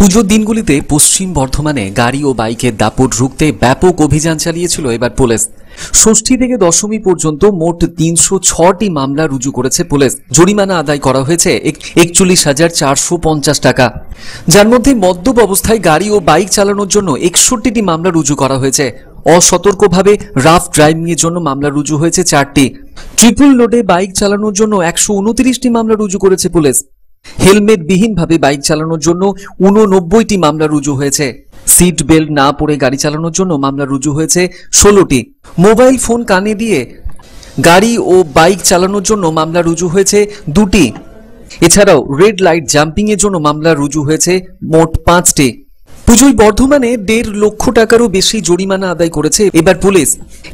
পুজোর দিনগুলিতে পশ্চিম বর্ধমানে গাড়ি ও বাইকের দাপট রুখতে ব্যাপক অভিযান চালিয়েছিল এবার পুলিশ ষষ্ঠী থেকে দশমী পর্যন্ত মোট তিনশো ছটি মামলা রুজু করেছে পুলিশ জরিমানা আদায় করা হয়েছে একচল্লিশ হাজার চারশো পঞ্চাশ টাকা যার মধ্যে মদ্যপ অবস্থায় গাড়ি ও বাইক চালানোর জন্য একষট্টিটি মামলা রুজু করা হয়েছে অসতর্কভাবে রাফ ড্রাইভিংয়ের জন্য মামলা রুজু হয়েছে চারটি ট্রিপল লোডে বাইক চালানোর জন্য একশো উনত্রিশটি মামলা রুজু করেছে পুলিশ হেলমেটবিহীনভাবে বাইক চালানোর জন্য উননব্বইটি মামলা রুজু হয়েছে সিট বেল্ট না পরে গাড়ি চালানোর জন্য মামলা রুজু হয়েছে ষোলোটি মোবাইল ফোন কানে দিয়ে গাড়ি ও বাইক চালানোর জন্য মামলা রুজু হয়েছে দুটি এছাড়াও রেড লাইট জাম্পিংয়ের জন্য মামলা রুজু হয়েছে মোট পাঁচটি পুজোয় বর্ধমানে দেড় লক্ষ টাকারও বেশি জরিমানা আদায় করেছে এবার পুলিশ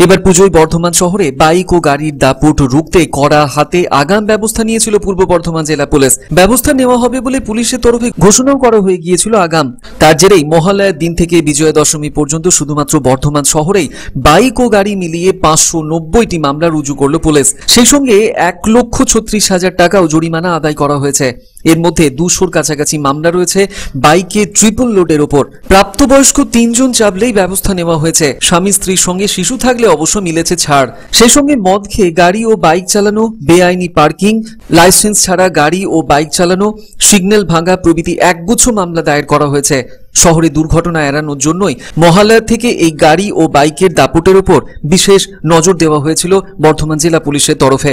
এবার পুজোয় বর্ধমান শহরে বাইক ও গাড়ির দাপুট রুখতে কড়া হাতে আগাম ব্যবস্থা নিয়েছিল পূর্ব বর্ধমান জেলা পুলিশ ব্যবস্থা নেওয়া হবে বলে পুলিশের তরফে ঘোষণাও করা হয়ে গিয়েছিল আগাম তার জেরেই মহালয়ার দিন থেকে বিজয়া দশমী পর্যন্ত শুধুমাত্র বর্ধমান শহরেই বাইক ও গাড়ি মিলিয়ে পাঁচশো নব্বইটি মামলা রুজু করল পুলিশ সেই সঙ্গে এক লক্ষ ছত্রিশ হাজার টাকাও জরিমানা আদায় করা হয়েছে এর মধ্যে দুশোর কাছাকাছি মামলা রয়েছে বাইকে ট্রিপল লোডের ওপর প্রাপ্তবয়স্ক তিনজন চাপলেই ব্যবস্থা নেওয়া হয়েছে স্বামী স্ত্রীর সঙ্গে শিশু থাকলে অবশ্য মিলেছে ছাড় সেই সঙ্গে মদ খেয়ে গাড়ি ও বাইক চালানো বেআইনি পার্কিং লাইসেন্স ছাড়া গাড়ি ও বাইক চালানো সিগন্যাল ভাঙা প্রভৃতি একগুচ্ছ মামলা দায়ের করা হয়েছে শহরে দুর্ঘটনা এড়ানোর জন্যই মহালয়া থেকে এই গাড়ি ও বাইকের দাপটের ওপর বিশেষ নজর দেওয়া হয়েছিল বর্ধমান জেলা পুলিশের তরফে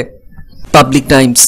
পাবলিক টাইমস